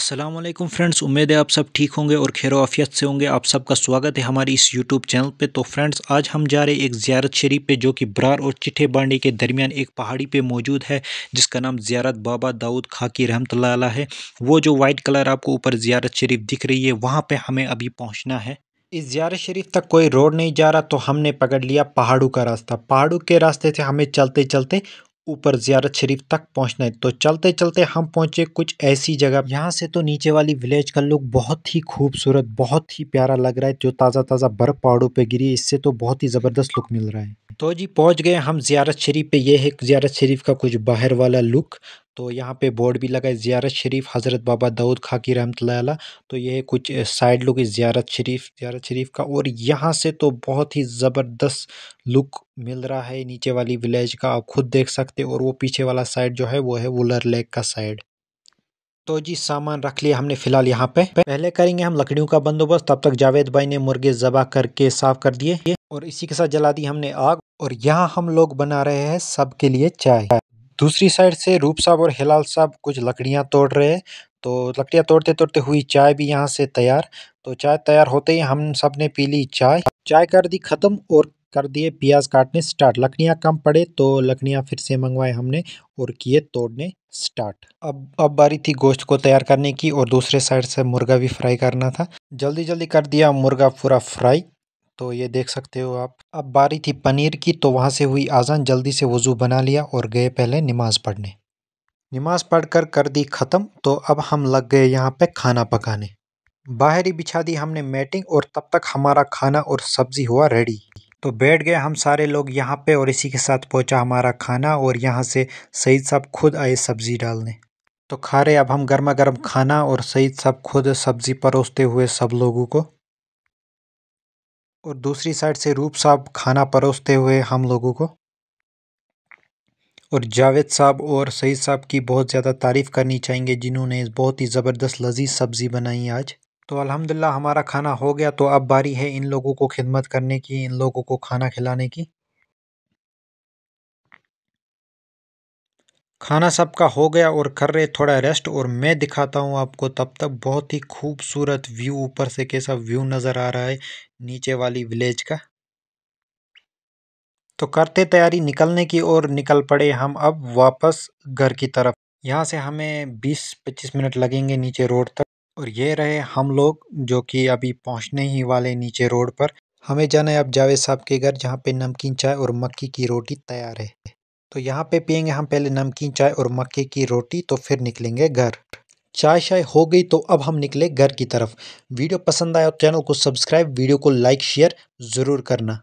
Aslam friends उम्मीद है आप सब ठीक होंगे और खैर आफियत से होंगे आप सबका स्वागत है हमारी इस यूट्यूब चैनल पे तो फ्रेंड्स आज हम जा रहे हैं एक ज़्यारत शरीफ पे जो कि ब्रार और चिट्ठे बांडी के दरमियान एक पहाड़ी पे मौजूद है जिसका नाम ज़्यारत बाबा दाऊद खाकी रहमत लाला है वो जो वाइट कलर आपको ऊपर ज़्यारत शरीफ दिख रही है वहाँ पर हमें अभी पहुँचना है इस ज़्यारत शरीफ तक कोई रोड नहीं जा रहा तो हमने पकड़ लिया पहाड़ों का रास्ता पहाड़ों के रास्ते से हमें चलते चलते ऊपर ज़ियारत शरीफ तक पहुंचना है तो चलते चलते हम पहुंचे कुछ ऐसी जगह यहाँ से तो नीचे वाली विलेज का लुक बहुत ही खूबसूरत बहुत ही प्यारा लग रहा है जो ताज़ा ताज़ा बर्फ़ पहाड़ों पे गिरी इससे तो बहुत ही ज़बरदस्त लुक मिल रहा है तो जी पहुंच गए हम ज़ियारत शरीफ पे ये है ज़ियारत शरीफ का कुछ बाहर वाला लुक तो यहाँ पे बोर्ड भी लगा है ज़ियारत शरीफ हज़रत बाबा दाऊद खां की रहमत तो ये कुछ साइड लुक है ज़ियारत शरीफ ज़ियारत शरीफ का और यहाँ से तो बहुत ही ज़बरदस्त लुक मिल रहा है नीचे वाली विलेज का आप खुद देख सकते और वो पीछे वाला साइड जो है वो है वुलर लेक का साइड तो जी सामान रख लिया हमने फिलहाल यहाँ पे पहले करेंगे हम लकड़ियों का बंदोबस्त तब तक जावेद भाई ने मुर्गे जबा करके साफ कर दिए और इसी के साथ जला दी हमने आग और यहाँ हम लोग बना रहे हैं सबके लिए चाय दूसरी साइड से रूप साहब और हिलाल साहब कुछ लकड़ियाँ तोड़ रहे हैं तो लकड़ियाँ तोड़ते तोड़ते हुई चाय भी यहाँ से तैयार तो चाय तैयार होते ही हम सब ने पी ली चाय चाय कर दी खत्म और कर दिए प्याज काटने स्टार्ट लकड़ियाँ कम पड़े तो लकड़ियाँ फिर से मंगवाए हमने और किए तोड़ने स्टार्ट अब अब बारी थी गोश्त को तैयार करने की और दूसरे साइड से मुर्गा भी फ्राई करना था जल्दी जल्दी कर दिया मुर्गा पूरा फ्राई तो ये देख सकते हो आप अब बारी थी पनीर की तो वहाँ से हुई आज़ान जल्दी से वज़ू बना लिया और गए पहले नमाज़ पढ़ने नमाज़ पढ़कर कर दी ख़त्म तो अब हम लग गए यहाँ पे खाना पकाने बाहरी बिछा दी हमने मैटिंग और तब तक हमारा खाना और सब्ज़ी हुआ रेडी तो बैठ गए हम सारे लोग यहाँ पे और इसी के साथ पहुँचा हमारा खाना और यहाँ से सईद साहब खुद आए सब्ज़ी डालने तो खा रहे अब हम गर्मा गर्म खाना और सईद साहब खुद सब्ज़ी परोसते हुए सब लोगों को और दूसरी साइड से रूप साहब खाना परोसते हुए हम लोगों को और जावेद साहब और सईद साहब की बहुत ज़्यादा तारीफ़ करनी चाहेंगे जिन्होंने बहुत ही ज़बरदस्त लजीज सब्ज़ी बनाई आज तो अल्हम्दुलिल्लाह हमारा खाना हो गया तो अब बारी है इन लोगों को खिदमत करने की इन लोगों को खाना खिलाने की खाना सबका हो गया और कर रहे थोड़ा रेस्ट और मैं दिखाता हूँ आपको तब तक बहुत ही खूबसूरत व्यू ऊपर से कैसा व्यू नज़र आ रहा है नीचे वाली विलेज का तो करते तैयारी निकलने की और निकल पड़े हम अब वापस घर की तरफ यहाँ से हमें 20-25 मिनट लगेंगे नीचे रोड तक और ये रहे हम लोग जो कि अभी पहुँचने ही वाले नीचे रोड पर हमें जाना है अब जावेद साहब के घर जहाँ पे नमकीन चाय और मक्की की रोटी तैयार है तो यहाँ पे पियेंगे हम पहले नमकीन चाय और मक्के की रोटी तो फिर निकलेंगे घर चाय शाय हो गई तो अब हम निकले घर की तरफ वीडियो पसंद आया तो चैनल को सब्सक्राइब वीडियो को लाइक शेयर ज़रूर करना